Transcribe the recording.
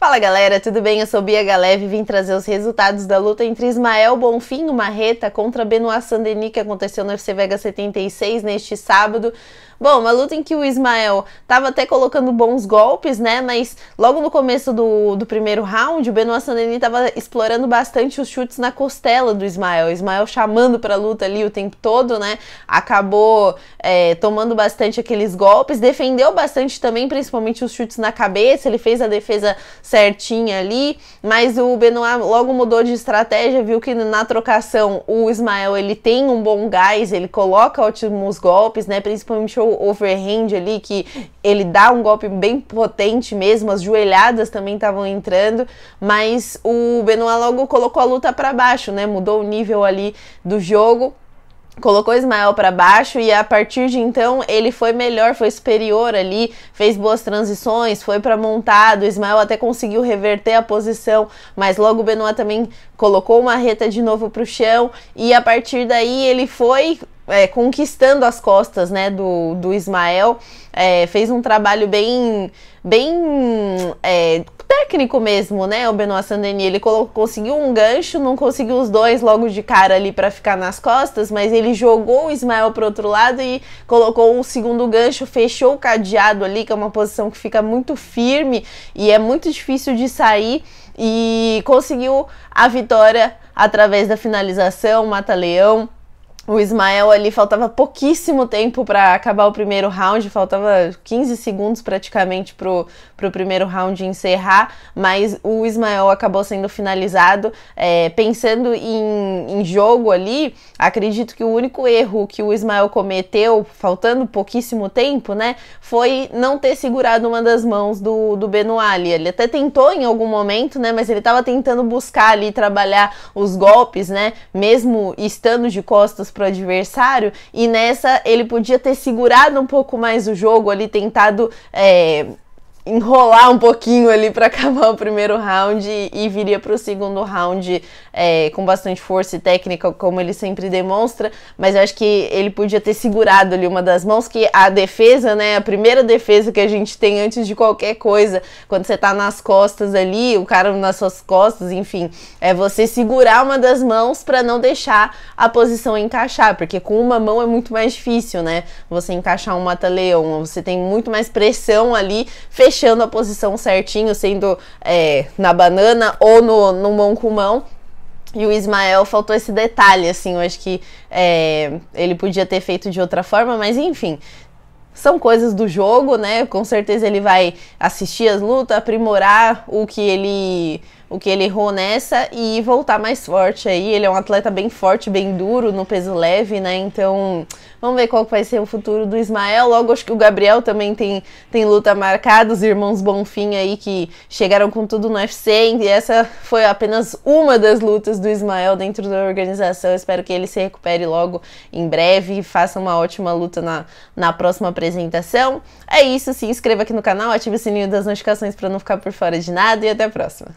Fala galera, tudo bem? Eu sou Bia Galeve e vim trazer os resultados da luta entre Ismael Bonfim, o Marreta, contra Benoit Sandeni, que aconteceu no UFC Vega 76 neste sábado. Bom, uma luta em que o Ismael estava até colocando bons golpes, né? Mas logo no começo do, do primeiro round, o Benoit Sandeni estava explorando bastante os chutes na costela do Ismael. O Ismael chamando para a luta ali o tempo todo, né? Acabou é, tomando bastante aqueles golpes, defendeu bastante também, principalmente os chutes na cabeça. Ele fez a defesa certinha ali, mas o Benoit logo mudou de estratégia, viu que na trocação o Ismael ele tem um bom gás, ele coloca ótimos golpes, né? Principalmente o overhand ali que ele dá um golpe bem potente mesmo, as joelhadas também estavam entrando, mas o Benoit logo colocou a luta para baixo, né? Mudou o nível ali do jogo colocou Ismael para baixo e a partir de então ele foi melhor, foi superior ali, fez boas transições, foi para montado, Ismael até conseguiu reverter a posição, mas logo Benoit também colocou uma reta de novo para o chão e a partir daí ele foi é, conquistando as costas né, do, do Ismael. É, fez um trabalho bem, bem é, técnico mesmo, né? O Benoit Saint-Denis, ele conseguiu um gancho, não conseguiu os dois logo de cara ali para ficar nas costas, mas ele jogou o Ismael pro outro lado e colocou o segundo gancho, fechou o cadeado ali, que é uma posição que fica muito firme e é muito difícil de sair e conseguiu a vitória através da finalização, mata-leão o Ismael ali faltava pouquíssimo tempo para acabar o primeiro round, faltava 15 segundos praticamente pro, pro primeiro round encerrar, mas o Ismael acabou sendo finalizado. É, pensando em, em, jogo ali, acredito que o único erro que o Ismael cometeu, faltando pouquíssimo tempo, né, foi não ter segurado uma das mãos do, do Benoit Ele até tentou em algum momento, né, mas ele estava tentando buscar ali, trabalhar os golpes, né, mesmo estando de costas pontos pro adversário e nessa ele podia ter segurado um pouco mais o jogo ali, tentado. É enrolar um pouquinho ali para acabar o primeiro round e, e viria para o segundo round é, com bastante força e técnica, como ele sempre demonstra. Mas eu acho que ele podia ter segurado ali uma das mãos, que a defesa, né? A primeira defesa que a gente tem antes de qualquer coisa, quando você tá nas costas ali, o cara nas suas costas, enfim, é você segurar uma das mãos para não deixar a posição encaixar, porque com uma mão é muito mais difícil, né? Você encaixar um mata-leão, você tem muito mais pressão ali, fechando deixando a posição certinho, sendo é, na banana ou no, no mão com mão. E o Ismael faltou esse detalhe, assim, eu acho que é, ele podia ter feito de outra forma, mas enfim, são coisas do jogo, né? Com certeza ele vai assistir as lutas, aprimorar o que ele o que ele errou nessa e voltar mais forte aí. Ele é um atleta bem forte, bem duro no peso leve, né? Então, vamos ver qual vai ser o futuro do Ismael. Logo, acho que o Gabriel também tem, tem luta marcada, os irmãos Bonfim aí que chegaram com tudo no UFC. E essa foi apenas uma das lutas do Ismael dentro da organização. Eu espero que ele se recupere logo em breve e faça uma ótima luta na, na próxima apresentação. É isso, se inscreva aqui no canal, ative o sininho das notificações para não ficar por fora de nada e até a próxima.